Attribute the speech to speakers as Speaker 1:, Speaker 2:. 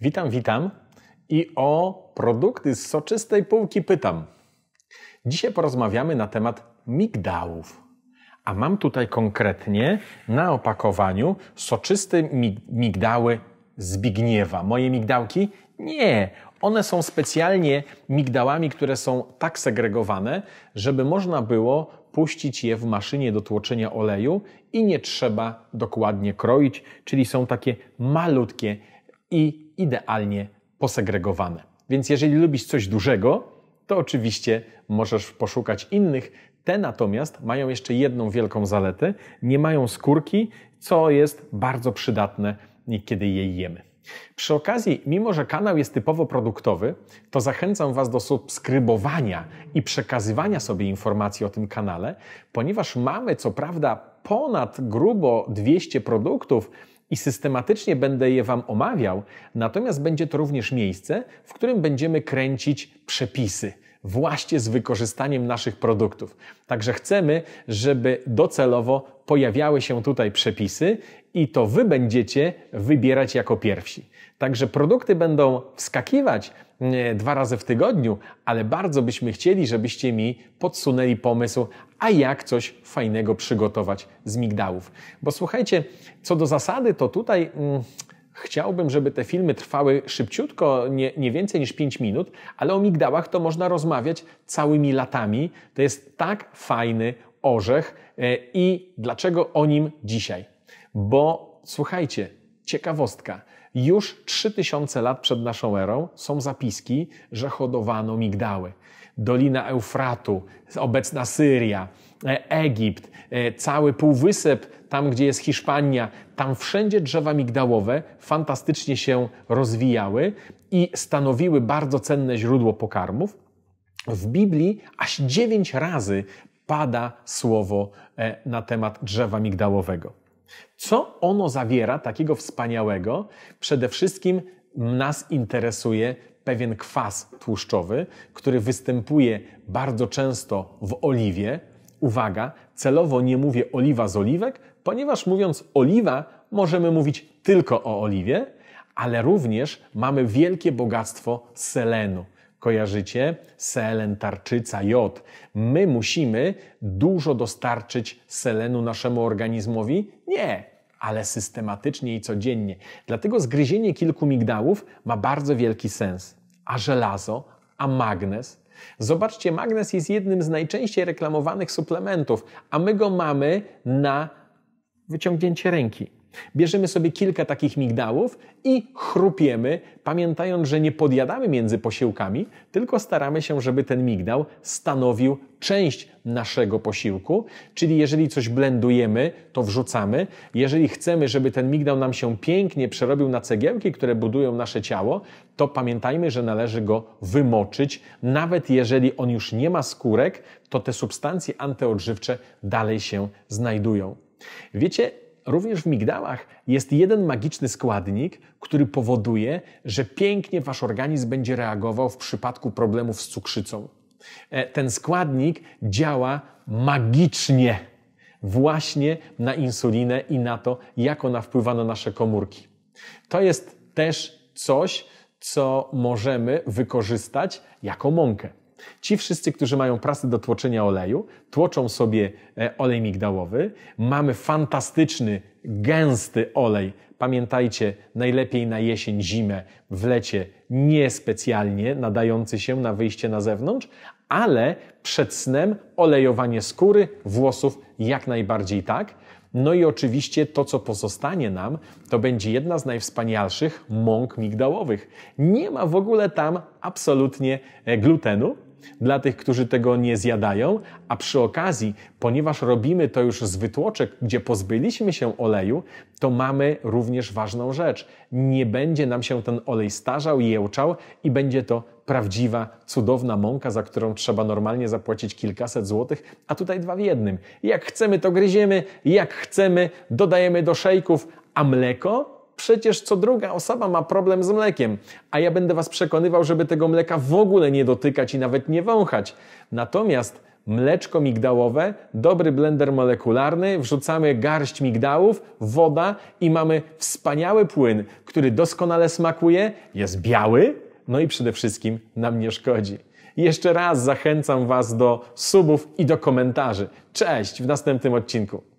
Speaker 1: Witam, witam i o produkty z soczystej półki pytam. Dzisiaj porozmawiamy na temat migdałów. A mam tutaj konkretnie na opakowaniu soczyste migdały Zbigniewa. Moje migdałki? Nie. One są specjalnie migdałami, które są tak segregowane, żeby można było puścić je w maszynie do tłoczenia oleju i nie trzeba dokładnie kroić, czyli są takie malutkie i idealnie posegregowane. Więc jeżeli lubisz coś dużego, to oczywiście możesz poszukać innych. Te natomiast mają jeszcze jedną wielką zaletę: nie mają skórki, co jest bardzo przydatne, kiedy je jemy. Przy okazji, mimo że kanał jest typowo produktowy, to zachęcam Was do subskrybowania i przekazywania sobie informacji o tym kanale, ponieważ mamy co prawda ponad grubo 200 produktów, i systematycznie będę je Wam omawiał, natomiast będzie to również miejsce, w którym będziemy kręcić przepisy właśnie z wykorzystaniem naszych produktów. Także chcemy, żeby docelowo pojawiały się tutaj przepisy i to Wy będziecie wybierać jako pierwsi. Także produkty będą wskakiwać, dwa razy w tygodniu, ale bardzo byśmy chcieli, żebyście mi podsunęli pomysł, a jak coś fajnego przygotować z migdałów. Bo słuchajcie, co do zasady, to tutaj. Mm, Chciałbym, żeby te filmy trwały szybciutko, nie, nie, więcej niż 5 minut, ale o migdałach to można rozmawiać całymi latami. To jest tak fajny orzech e, i dlaczego o nim dzisiaj? Bo słuchajcie, ciekawostka. Już 3000 lat przed naszą erą są zapiski, że hodowano migdały. Dolina Eufratu, obecna Syria, e, Egipt, e, cały półwysep, tam gdzie jest Hiszpania, tam wszędzie drzewa migdałowe fantastycznie się rozwijały i stanowiły bardzo cenne źródło pokarmów. W Biblii aż dziewięć razy pada słowo e, na temat drzewa migdałowego. Co ono zawiera takiego wspaniałego? Przede wszystkim nas interesuje pewien kwas tłuszczowy, który występuje bardzo często w oliwie. Uwaga, celowo nie mówię oliwa z oliwek, ponieważ mówiąc oliwa, możemy mówić tylko o oliwie, ale również mamy wielkie bogactwo selenu. Kojarzycie? Selen, tarczyca, jod. My musimy dużo dostarczyć selenu naszemu organizmowi? Nie, ale systematycznie i codziennie. Dlatego zgryzienie kilku migdałów ma bardzo wielki sens. A żelazo, a magnez. Zobaczcie, magnez jest jednym z najczęściej reklamowanych suplementów, a my go mamy na wyciągnięcie ręki. Bierzemy sobie kilka takich migdałów i chrupiemy, pamiętając, że nie podjadamy między posiłkami, tylko staramy się, żeby ten migdał stanowił część naszego posiłku, czyli jeżeli coś blendujemy, to wrzucamy. Jeżeli chcemy, żeby ten migdał nam się pięknie przerobił na cegiełki, które budują nasze ciało, to pamiętajmy, że należy go wymoczyć. Nawet jeżeli on już nie ma skórek, to te substancje antyodżywcze dalej się znajdują. Wiecie, Również w migdałach jest jeden magiczny składnik, który powoduje, że pięknie wasz organizm będzie reagował w przypadku problemów z cukrzycą. E, ten składnik działa magicznie właśnie na insulinę i na to, jak ona wpływa na nasze komórki. To jest też coś, co możemy wykorzystać jako mąkę. Ci wszyscy, którzy mają prasę do tłoczenia oleju, tłoczą sobie e, olej migdałowy. Mamy fantastyczny, gęsty olej. Pamiętajcie, najlepiej na jesień, zimę, w lecie niespecjalnie nadający się na wyjście na zewnątrz, ale przed snem olejowanie skóry, włosów jak najbardziej tak. No i oczywiście to, co pozostanie nam, to będzie jedna z najwspanialszych mąk migdałowych. Nie ma w ogóle tam absolutnie e, glutenu, dla tych, którzy tego nie zjadają, a przy okazji, ponieważ robimy to już z wytłoczek, gdzie pozbyliśmy się oleju, to mamy również ważną rzecz. Nie będzie nam się ten olej starzał, jełczał i będzie to prawdziwa, cudowna mąka, za którą trzeba normalnie zapłacić kilkaset złotych, a tutaj dwa w jednym. Jak chcemy, to gryziemy, jak chcemy, dodajemy do szejków, a mleko przecież co druga osoba ma problem z mlekiem, a ja będę was przekonywał, żeby tego mleka w ogóle nie dotykać i nawet nie wąchać. Natomiast mleczko migdałowe, dobry blender molekularny, wrzucamy garść migdałów, woda i mamy wspaniały płyn, który doskonale smakuje, jest biały, no i przede wszystkim nam nie szkodzi. Jeszcze raz zachęcam Was do subów i do komentarzy. Cześć w następnym odcinku.